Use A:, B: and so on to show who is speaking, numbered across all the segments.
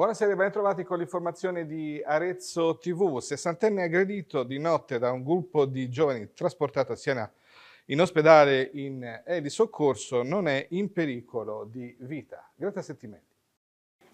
A: Buonasera e ben trovati con l'informazione di Arezzo TV. Sessantenne aggredito di notte da un gruppo di giovani trasportato a Siena in ospedale in di soccorso non è in pericolo di vita. Grazie a settimana.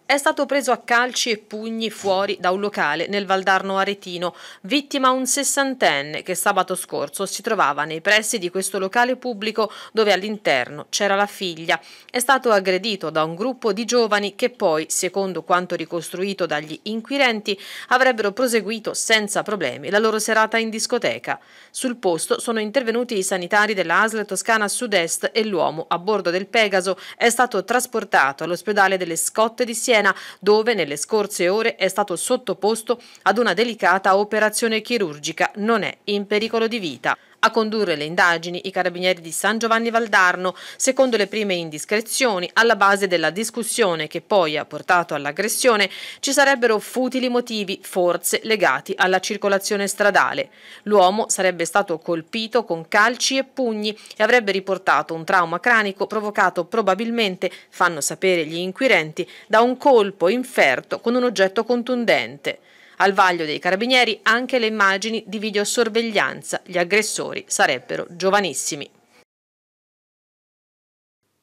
B: È stato preso a calci e pugni fuori da un locale nel Valdarno Aretino, vittima un sessantenne che sabato scorso si trovava nei pressi di questo locale pubblico dove all'interno c'era la figlia. È stato aggredito da un gruppo di giovani che poi, secondo quanto ricostruito dagli inquirenti, avrebbero proseguito senza problemi la loro serata in discoteca. Sul posto sono intervenuti i sanitari della ASL Toscana Sud-Est e l'uomo a bordo del Pegaso è stato trasportato all'ospedale delle Scotte di Siena Siena, dove nelle scorse ore è stato sottoposto ad una delicata operazione chirurgica. Non è in pericolo di vita. A condurre le indagini i carabinieri di San Giovanni Valdarno, secondo le prime indiscrezioni, alla base della discussione che poi ha portato all'aggressione, ci sarebbero futili motivi, forse, legati alla circolazione stradale. L'uomo sarebbe stato colpito con calci e pugni e avrebbe riportato un trauma cranico provocato probabilmente, fanno sapere gli inquirenti, da un colpo inferto con un oggetto contundente. Al vaglio dei carabinieri anche le immagini di videosorveglianza. Gli aggressori sarebbero giovanissimi.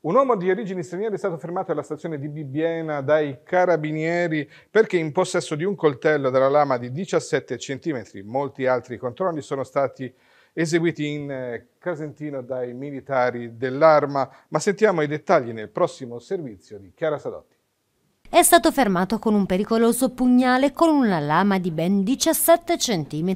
A: Un uomo di origini straniere è stato fermato alla stazione di Bibbiena dai carabinieri perché in possesso di un coltello dalla lama di 17 cm. Molti altri controlli sono stati eseguiti in eh, Casentino dai militari dell'arma, ma sentiamo i dettagli nel prossimo servizio di Chiara Sadotti
C: è stato fermato con un pericoloso pugnale con una lama di ben 17 cm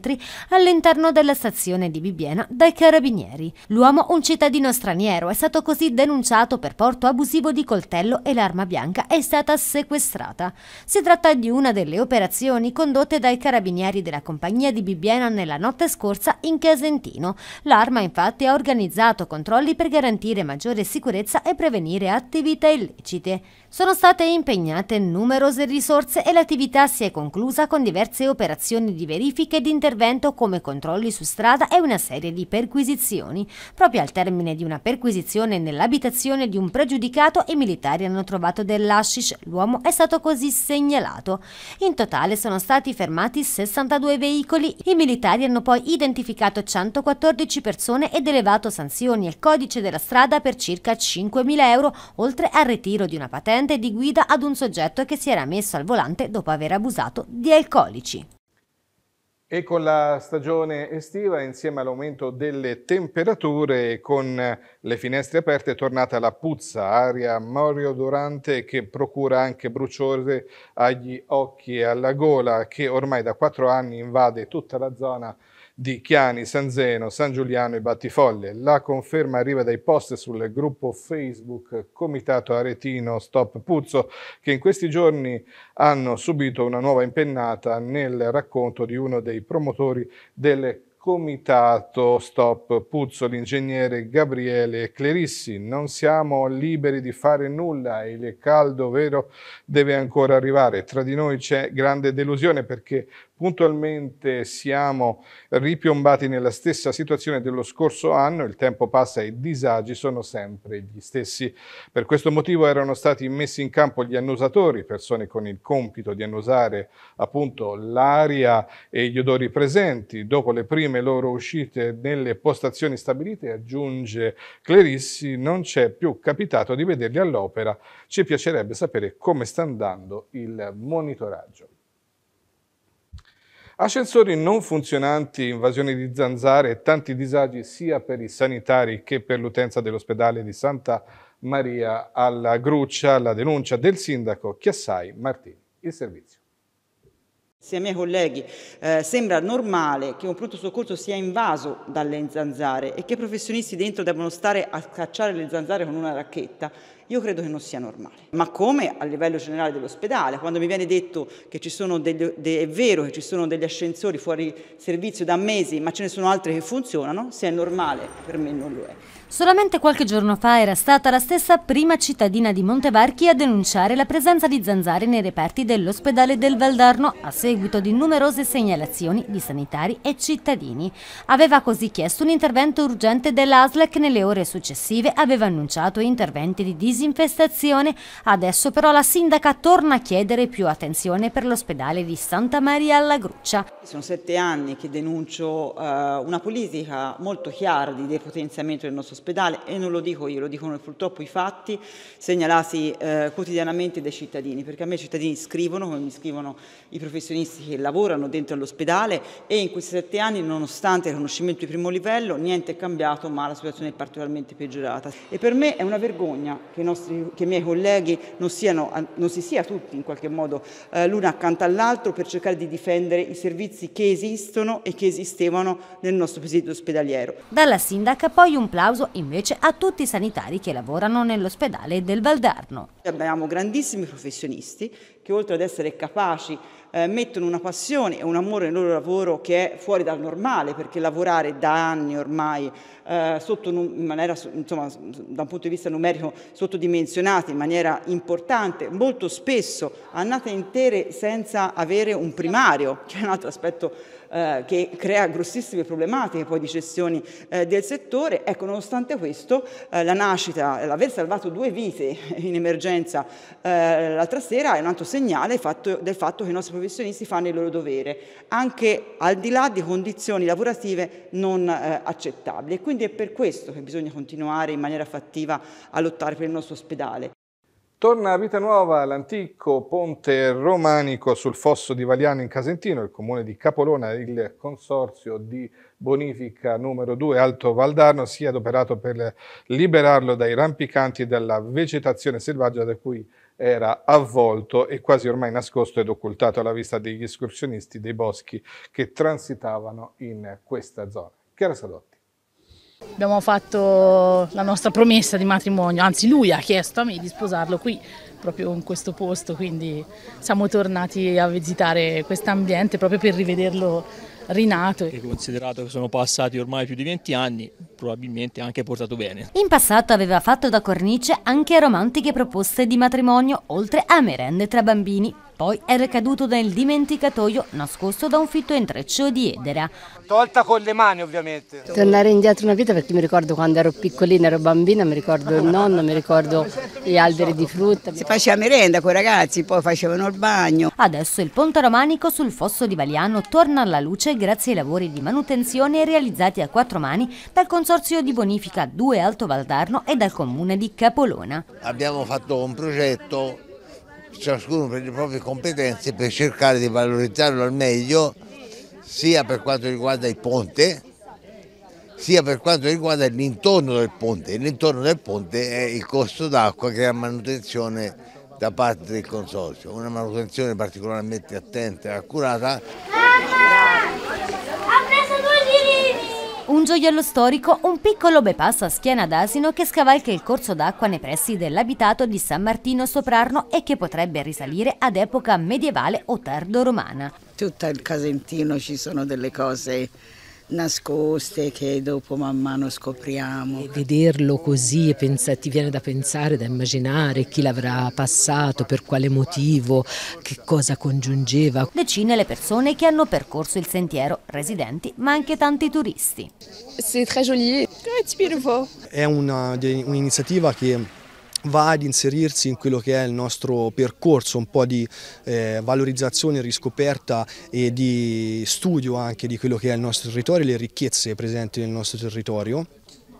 C: all'interno della stazione di Bibbiena dai carabinieri. L'uomo, un cittadino straniero, è stato così denunciato per porto abusivo di coltello e l'arma bianca è stata sequestrata. Si tratta di una delle operazioni condotte dai carabinieri della compagnia di Bibbiena nella notte scorsa in Casentino. L'arma infatti ha organizzato controlli per garantire maggiore sicurezza e prevenire attività illecite. Sono state impegnate destinate numerose risorse e l'attività si è conclusa con diverse operazioni di verifica e di intervento come controlli su strada e una serie di perquisizioni. Proprio al termine di una perquisizione nell'abitazione di un pregiudicato i militari hanno trovato dell'ashish, l'uomo è stato così segnalato. In totale sono stati fermati 62 veicoli, i militari hanno poi identificato 114 persone ed elevato sanzioni e codice della strada per circa 5.000 euro, oltre al ritiro di una patente di guida ad un soggetto soggetto che si era messo al volante dopo aver abusato di alcolici.
A: E con la stagione estiva, insieme all'aumento delle temperature e con le finestre aperte, è tornata la puzza, aria moriodorante che procura anche bruciore agli occhi e alla gola, che ormai da quattro anni invade tutta la zona di Chiani, San Zeno, San Giuliano e Battifoglie. La conferma arriva dai post sul gruppo Facebook Comitato Aretino Stop Puzzo, che in questi giorni hanno subito una nuova impennata nel racconto di uno dei promotori del comitato Stop Puzzo, l'ingegnere Gabriele Clerissi. Non siamo liberi di fare nulla, e il caldo vero deve ancora arrivare. Tra di noi c'è grande delusione perché Puntualmente siamo ripiombati nella stessa situazione dello scorso anno, il tempo passa e i disagi sono sempre gli stessi. Per questo motivo erano stati messi in campo gli annusatori, persone con il compito di annusare appunto l'aria e gli odori presenti. Dopo le prime loro uscite nelle postazioni stabilite, aggiunge Clerissi, non c'è più capitato di vederli all'opera. Ci piacerebbe sapere come sta andando il monitoraggio. Ascensori non funzionanti, invasione di zanzare e tanti disagi sia per i sanitari che per l'utenza dell'ospedale di Santa Maria alla Gruccia, la denuncia del sindaco Chiassai Martini. Il servizio.
D: Se ai miei colleghi eh, sembra normale che un pronto soccorso sia invaso dalle zanzare e che i professionisti dentro debbano stare a cacciare le zanzare con una racchetta, io credo che non sia normale. Ma come a livello generale dell'ospedale, quando mi viene detto che ci sono degli, de, è vero che ci sono degli ascensori fuori servizio da mesi, ma ce ne sono altri che funzionano, se è normale per me non lo è.
C: Solamente qualche giorno fa era stata la stessa prima cittadina di Montevarchi a denunciare la presenza di zanzare nei reparti dell'ospedale del Valdarno a seguito di numerose segnalazioni di sanitari e cittadini. Aveva così chiesto un intervento urgente dell'ASL che nelle ore successive aveva annunciato interventi di disinfestazione. Adesso però la sindaca torna a chiedere più attenzione per l'ospedale di Santa Maria alla Gruccia.
D: Sono sette anni che denuncio eh, una politica molto chiara di depotenziamento del nostro ospedale e non lo dico io, lo dicono purtroppo i fatti segnalati eh, quotidianamente dai cittadini, perché a me i cittadini scrivono, come mi scrivono i professionisti che lavorano dentro all'ospedale e in questi sette anni nonostante il riconoscimento di primo livello niente è cambiato ma la situazione è particolarmente peggiorata e per me è una vergogna che i, nostri, che i miei colleghi non, siano, non, si sia tutti in qualche modo eh, l'uno accanto all'altro per cercare di difendere i servizi che esistono e che esistevano nel nostro presidio ospedaliero.
C: Dalla sindaca poi un plauso invece a tutti i sanitari che lavorano nell'ospedale del Valdarno.
D: Abbiamo grandissimi professionisti che oltre ad essere capaci eh, mettono una passione e un amore nel loro lavoro che è fuori dal normale, perché lavorare da anni ormai eh, sotto, in maniera, insomma, da un punto di vista numerico sottodimensionati in maniera importante, molto spesso annate intere senza avere un primario, che è un altro aspetto eh, che crea grossissime problematiche poi di gestioni eh, del settore. Ecco, nonostante questo, eh, la nascita, l'aver salvato due vite in emergenza eh, l'altra sera è un altro segno segnale fatto, del fatto che i nostri professionisti fanno il loro dovere, anche al di là di condizioni lavorative non eh, accettabili. E quindi è per questo che bisogna continuare in maniera fattiva a lottare per il nostro ospedale.
A: Torna a vita nuova l'antico ponte romanico sul fosso di Valiano in Casentino, il comune di Capolona, il consorzio di bonifica numero 2 Alto Valdarno si è adoperato per liberarlo dai rampicanti e dalla vegetazione selvaggia da cui era avvolto e quasi ormai nascosto ed occultato alla vista degli escursionisti dei boschi che transitavano in questa zona. Chiara Salotti.
E: Abbiamo fatto la nostra promessa di matrimonio, anzi lui ha chiesto a me di sposarlo qui, proprio in questo posto, quindi siamo tornati a visitare questo ambiente proprio per rivederlo rinato. E
A: considerato che sono passati ormai più di
B: 20 anni, probabilmente anche portato bene.
C: In passato aveva fatto da cornice anche romantiche proposte di matrimonio, oltre a merende tra bambini poi è ricaduto nel dimenticatoio nascosto da un fitto intreccio di edera. Tolta con le mani ovviamente.
E: Tornare indietro una vita perché mi ricordo quando ero piccolina, ero bambina, mi ricordo il nonno, mi ricordo gli alberi di frutta. Si faceva merenda con i ragazzi, poi facevano il bagno. Adesso il ponte
C: romanico sul fosso di Valiano torna alla luce grazie ai lavori di manutenzione realizzati a quattro mani dal Consorzio di Bonifica 2 Alto Valdarno e dal Comune di Capolona. Abbiamo fatto un progetto ciascuno per le proprie competenze per cercare di valorizzarlo al meglio sia per quanto riguarda il ponte sia per quanto riguarda l'intorno del ponte. L'intorno del ponte è il costo d'acqua che è la manutenzione da parte del consorzio, una manutenzione particolarmente attenta e accurata.
D: Mamma!
C: Un gioiello storico, un piccolo bypass a schiena d'asino che scavalca il corso d'acqua nei pressi dell'abitato di San Martino Soprarno e che potrebbe risalire ad epoca medievale o tardo-romana.
D: Tutto il Casentino ci sono delle cose nascoste che dopo man mano scopriamo. E
B: vederlo così e ti viene da pensare, da immaginare
C: chi l'avrà passato, per quale motivo, che cosa congiungeva. Decine le persone che hanno percorso il sentiero, residenti ma anche tanti turisti. È un'iniziativa che va ad inserirsi in quello che è il nostro percorso, un po' di eh, valorizzazione, riscoperta e di studio anche di quello che è il nostro territorio e le ricchezze presenti nel nostro territorio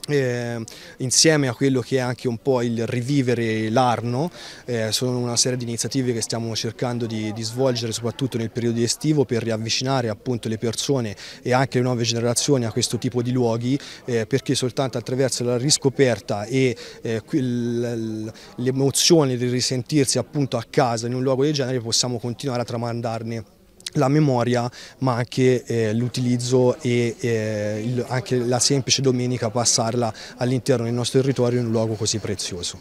C: eh, insieme a quello che è anche un po' il rivivere l'Arno, eh, sono una serie di iniziative che stiamo cercando di, di, svolgere soprattutto nel periodo estivo per riavvicinare appunto le persone e anche le nuove generazioni a questo tipo di luoghi eh, perché soltanto attraverso la riscoperta e eh, l'emozione di risentirsi appunto a casa in un luogo del genere possiamo continuare a tramandarne la memoria ma anche eh, l'utilizzo e eh, il, anche la semplice domenica passarla all'interno del nostro territorio in un luogo così prezioso.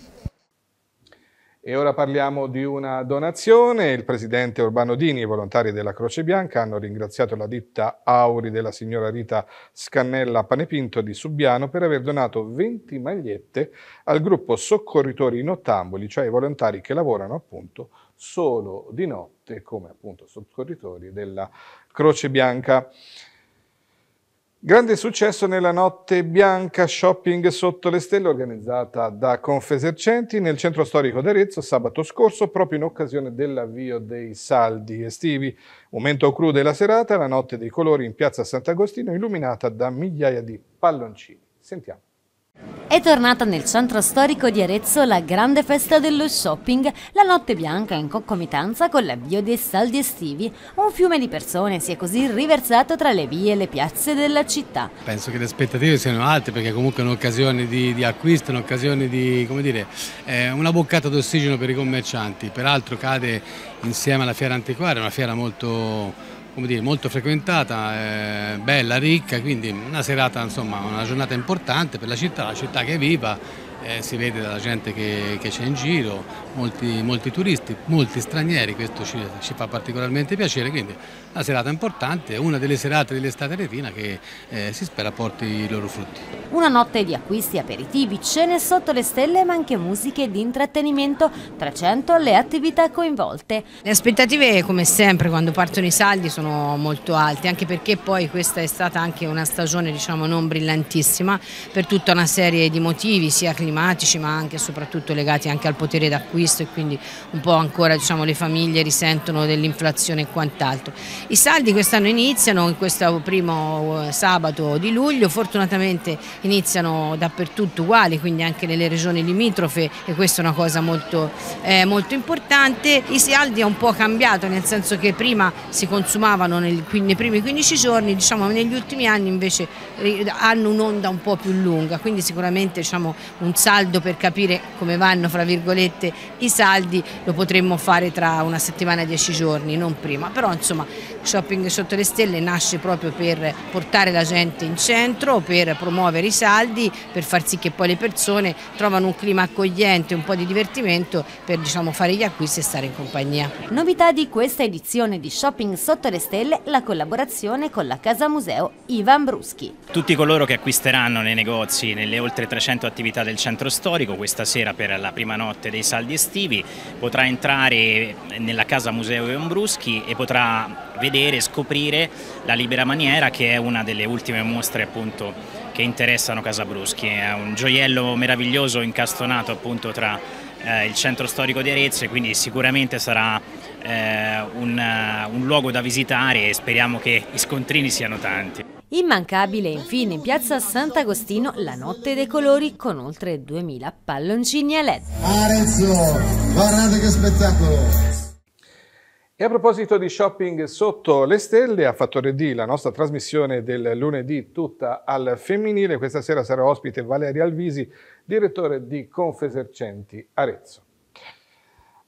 A: E ora parliamo di una donazione. Il presidente Urbano Dini e i volontari della Croce Bianca hanno ringraziato la ditta Auri della signora Rita Scannella Panepinto di Subbiano per aver donato 20 magliette al gruppo Soccorritori Nottamboli, cioè i volontari che lavorano appunto solo di notte come appunto soccorritori della Croce Bianca. Grande successo nella notte bianca shopping sotto le stelle organizzata da Confesercenti nel centro storico d'Arezzo sabato scorso proprio in occasione dell'avvio dei saldi estivi. Momento cru della serata, la notte dei colori in piazza Sant'Agostino illuminata da migliaia di palloncini. Sentiamo.
C: È tornata nel centro storico di Arezzo la grande festa dello shopping, la notte bianca in concomitanza con l'avvio dei saldi estivi. Un fiume di persone si è così riversato tra le vie e le piazze della città.
A: Penso che le aspettative siano alte perché comunque è un'occasione di, di, acquisto, un'occasione di, come dire, eh, una boccata d'ossigeno per i commercianti. Peraltro cade insieme alla fiera antiquaria, una fiera molto come dire, molto frequentata, eh, bella, ricca, quindi una serata, insomma,
C: una giornata importante per la città, la città che è viva, eh, si vede dalla gente che c'è in
A: giro, molti, molti turisti, molti stranieri, questo ci, ci, fa particolarmente piacere, quindi la serata importante, una delle serate dell'estate retina che eh, si spera porti i loro frutti.
C: Una notte di acquisti, aperitivi, cene sotto le stelle ma anche musiche di intrattenimento,
E: 300 le attività coinvolte. Le aspettative come sempre quando partono i saldi sono molto alte, anche perché poi questa è stata anche una stagione diciamo non brillantissima per tutta una serie di motivi sia climatici ma anche e soprattutto legati anche al potere d'acquisto visto e quindi un po' ancora diciamo, le famiglie risentono dell'inflazione e quant'altro. I saldi quest'anno iniziano, in questo primo eh, sabato di luglio, fortunatamente iniziano dappertutto uguali, quindi anche nelle regioni limitrofe e questa è una cosa molto, eh, molto importante. I saldi è un po' cambiato, nel senso che prima si consumavano nel, nei primi 15 giorni, diciamo negli ultimi anni invece eh, hanno un'onda un po' più lunga, quindi sicuramente diciamo, un saldo per capire come vanno fra virgolette i saldi lo potremmo fare tra una settimana e dieci giorni, non prima, però insomma Shopping Sotto le Stelle nasce proprio per portare la gente in centro, per promuovere i saldi, per far sì che poi le persone trovano un clima accogliente, un po' di divertimento per diciamo, fare gli acquisti e stare in compagnia.
C: Novità di questa
E: edizione di
C: Shopping Sotto le Stelle, la collaborazione con la Casa Museo Ivan Bruschi.
D: Tutti coloro che acquisteranno nei negozi, nelle oltre 300 attività del centro storico, questa sera per la prima notte dei saldi estivi, potrà entrare nella casa museo Eombruschi e potrà vedere, scoprire la Libera Maniera che è una delle ultime mostre appunto che interessano Casa Bruschi, è un gioiello meraviglioso incastonato appunto tra eh, il centro storico di Arezzo e quindi sicuramente sarà eh, un, un luogo da visitare e speriamo che i scontrini siano tanti.
C: Immancabile infine in piazza Sant'Agostino la notte dei colori con oltre 2000 palloncini a led.
A: Arezzo, guardate che spettacolo! E a proposito di shopping sotto le stelle, a Fattore D, la nostra trasmissione del lunedì tutta al femminile, questa sera sarà ospite Valeria Alvisi, direttore di Confesercenti Arezzo.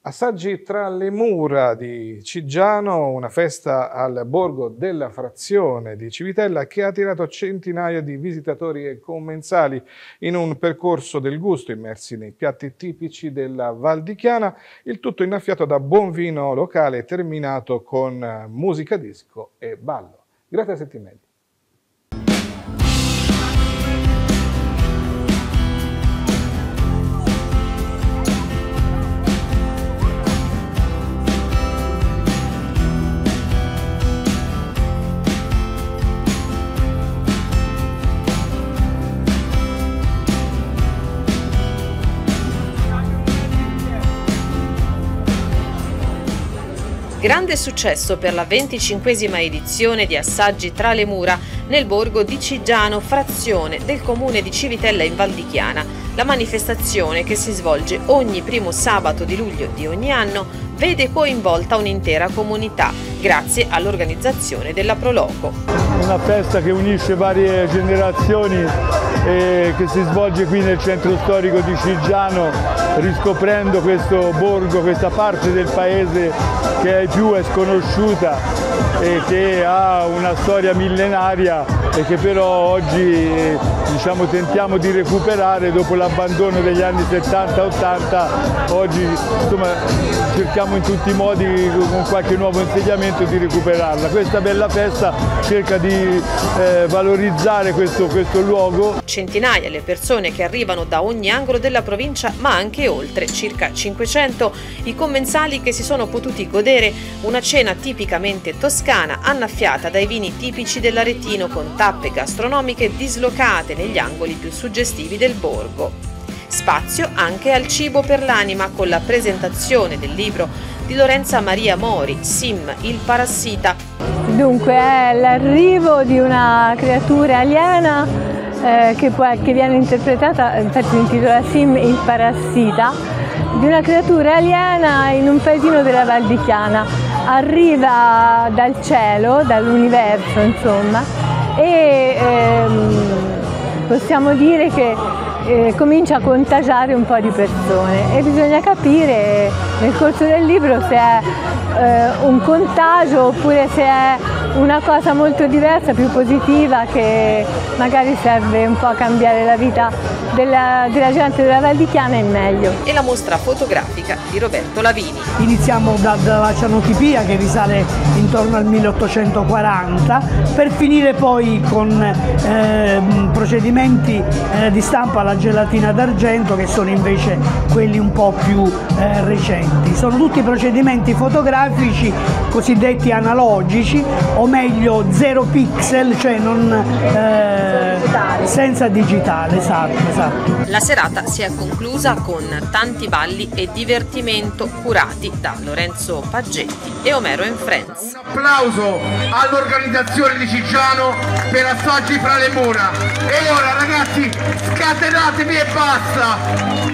A: Assaggi tra le mura di Ciggiano, una festa al borgo della frazione di Civitella che ha attirato centinaia di visitatori e commensali in un percorso del gusto immersi nei piatti tipici della Val di Chiana, il tutto innaffiato da buon vino locale terminato con musica disco e ballo. Grazie a Settimelli.
B: Grande successo per la venticinquesima edizione di Assaggi tra le mura nel borgo di Cigiano, frazione del comune di Civitella in Val di Chiana. La manifestazione, che si svolge ogni primo sabato di luglio di ogni anno, vede coinvolta un'intera comunità, grazie all'organizzazione della Proloco
A: una festa che unisce varie generazioni e che si svolge qui nel centro storico di Cigiano riscoprendo questo borgo, questa parte del paese che è più è sconosciuta e che ha una storia millenaria e che però oggi diciamo, tentiamo di recuperare dopo l'abbandono degli anni 70-80, oggi insomma, cerchiamo in tutti i modi con qualche nuovo insediamento di recuperarla. Questa bella festa cerca di eh, valorizzare questo, questo luogo.
B: Centinaia le persone che arrivano da ogni angolo della provincia ma anche oltre, circa 500, i commensali che si sono potuti godere una cena tipicamente toscana annaffiata dai vini tipici dell'Aretino con tappe gastronomiche dislocate negli angoli più suggestivi del borgo. Spazio anche al cibo per l'anima con la presentazione del libro di Lorenza Maria Mori, Sim, il parassita. Dunque è l'arrivo di una creatura aliena eh, che, può, che viene interpretata, infatti si intitola Sim, il parassita, di una creatura aliena in un paesino della Val di Chiana. Arriva dal cielo, dall'universo insomma, e ehm, possiamo dire che eh, comincia a contagiare un po' di persone e bisogna capire nel corso del libro se è eh, un contagio oppure se è una cosa molto diversa, più positiva, che magari serve un po' a cambiare la vita della, della gente della Chiana in meglio. E la mostra fotografica
D: di Roberto Lavini. Iniziamo dalla cianotipia che risale intorno al 1840 per finire poi con eh, procedimenti eh, di stampa alla gelatina d'argento che sono invece quelli un po' più eh, recenti. Sono tutti procedimenti fotografici cosiddetti analogici o meglio zero pixel, cioè non, eh, senza digitale. Esatto, esatto.
B: La serata si è conclusa con tanti balli e divertimento curati da Lorenzo Paggetti e Omero in Friends. Un
A: applauso all'organizzazione di Cicciano per assaggi fra le mura. E ora ragazzi scatenatevi e basta!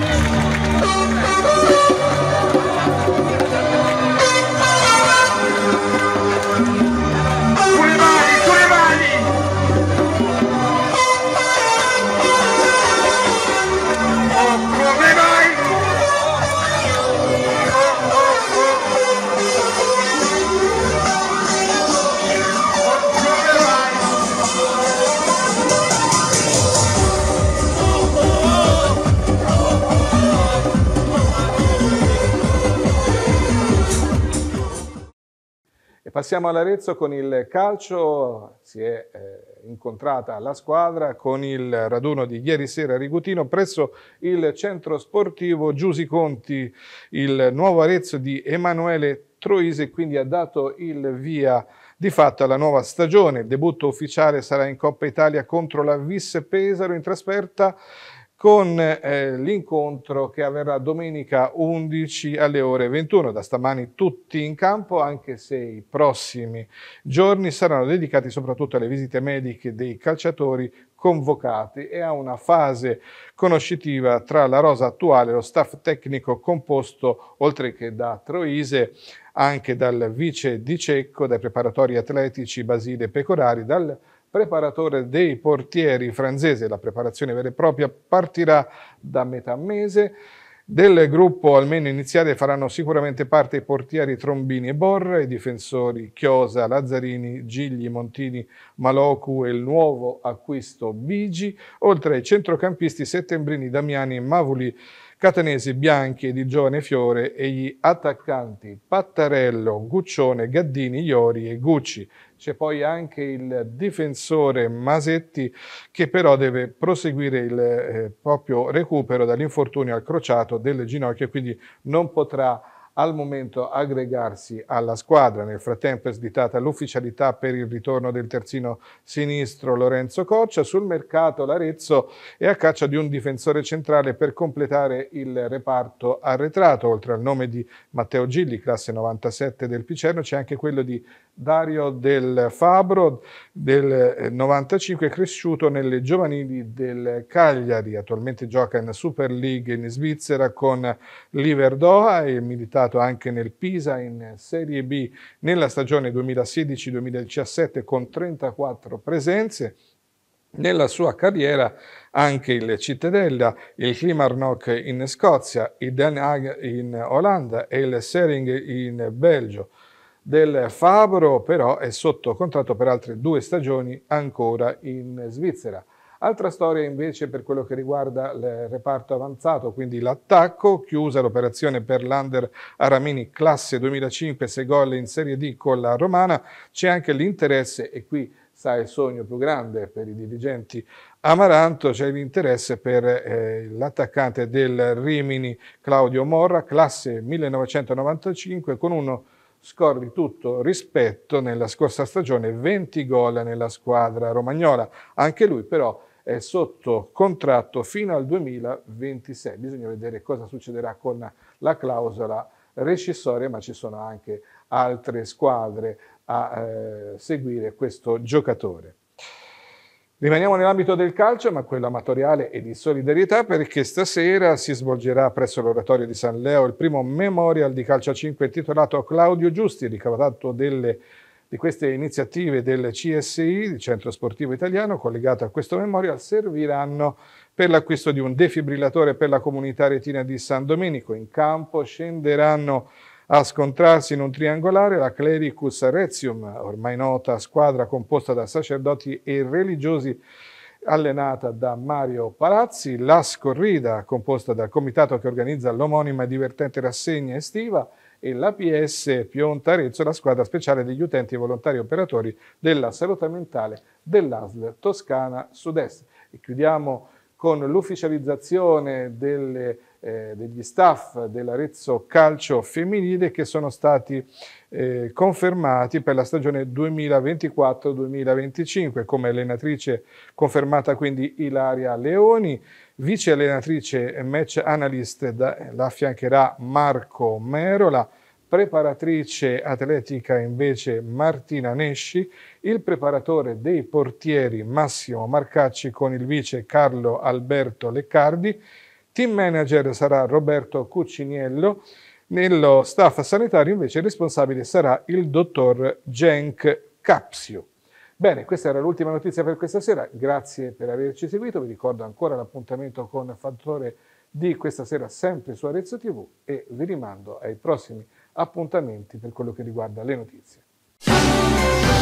A: Passiamo all'Arezzo con il calcio, si è eh, incontrata la squadra con il raduno di ieri sera a Rigutino presso il centro sportivo Giusi Conti, il nuovo Arezzo di Emanuele Troise quindi ha dato il via di fatto alla nuova stagione. Il debutto ufficiale sarà in Coppa Italia contro la Vis Pesaro in trasferta con eh, l'incontro che avverrà domenica 11 alle ore 21. Da stamani tutti in campo, anche se i prossimi giorni saranno dedicati soprattutto alle visite mediche dei calciatori convocati e a una fase conoscitiva tra la rosa attuale e lo staff tecnico composto, oltre che da Troise, anche dal vice di Cecco, dai preparatori atletici Basile Pecorari, dal preparatore dei portieri francese, la preparazione vera e propria partirà da metà mese. Del gruppo, almeno iniziale, faranno sicuramente parte i portieri Trombini e Borra, i difensori Chiosa, Lazzarini, Gigli, Montini, Malocu e il nuovo acquisto Bigi, oltre ai centrocampisti Settembrini, Damiani, Mavuli, catanesi Bianchi di Giovane Fiore e gli attaccanti Pattarello, Guccione, Gaddini, Iori e Gucci. C'è poi anche il difensore Masetti che però deve proseguire il eh, proprio recupero dall'infortunio al crociato delle ginocchia e quindi non potrà al momento aggregarsi alla squadra. Nel frattempo è slittata l'ufficialità per il ritorno del terzino sinistro Lorenzo Coccia. Sul mercato l'Arezzo è a caccia di un difensore centrale per completare il reparto arretrato. Oltre al nome di Matteo Gilli, classe 97 del Picerno, c'è anche quello di Dario Del Fabro del 95, eh, cresciuto nelle giovanili del Cagliari. Attualmente gioca in Super League in Svizzera con l'Iverdoa e militare militato anche nel Pisa in Serie B nella stagione 2016-2017 con 34 presenze. Nella sua carriera anche il Cittadella, il Klimarnock in Scozia, il Den Haag in Olanda e il Sering in Belgio. Del Fabro però è sotto contratto per altre due stagioni ancora in Svizzera. Altra storia invece per quello che riguarda il reparto avanzato, quindi l'attacco, chiusa l'operazione per l'Under Aramini classe 2005, 6 gol in Serie D con la Romana, c'è anche l'interesse e qui sa il sogno più grande per i dirigenti Amaranto, c'è l'interesse per eh, l'attaccante del Rimini Claudio Morra, classe 1995, con uno scorri tutto rispetto nella scorsa stagione, 20 gol nella squadra romagnola. Anche lui però è sotto contratto fino al 2026. Bisogna vedere cosa succederà con la clausola recessoria, ma ci sono anche altre squadre a eh, seguire questo giocatore. Rimaniamo nell'ambito del calcio, ma quello amatoriale e di solidarietà, perché stasera si svolgerà presso l'Oratorio di San Leo il primo Memorial di Calcio a 5 intitolato Claudio Giusti, ricavato delle, di queste iniziative del CSI, il Centro Sportivo Italiano, collegato a questo Memorial, serviranno per l'acquisto di un defibrillatore per la comunità retina di San Domenico. In campo scenderanno a scontrarsi in un triangolare la Clericus Rezium, ormai nota squadra composta da sacerdoti e religiosi allenata da Mario Palazzi, la Scorrida, composta dal comitato che organizza l'omonima e divertente rassegna estiva, e l'APS Pionta Arezzo, la squadra speciale degli utenti e volontari operatori della salute mentale dell'ASL Toscana Sud-Est. E chiudiamo con l'ufficializzazione delle eh, degli staff dell'Arezzo Calcio Femminile che sono stati eh, confermati per la stagione 2024-2025 come allenatrice confermata quindi Ilaria Leoni, vice allenatrice e match analyst da, la affiancherà Marco Merola, preparatrice atletica invece Martina Nesci, il preparatore dei portieri Massimo Marcacci con il vice Carlo Alberto Leccardi team manager sarà Roberto Cucciniello, nello staff sanitario invece il responsabile sarà il dottor Genk Capsio. Bene, questa era l'ultima notizia per questa sera, grazie per averci seguito, vi ricordo ancora l'appuntamento con Fattore di questa sera sempre su Arezzo TV e vi rimando ai prossimi appuntamenti per quello che riguarda le notizie.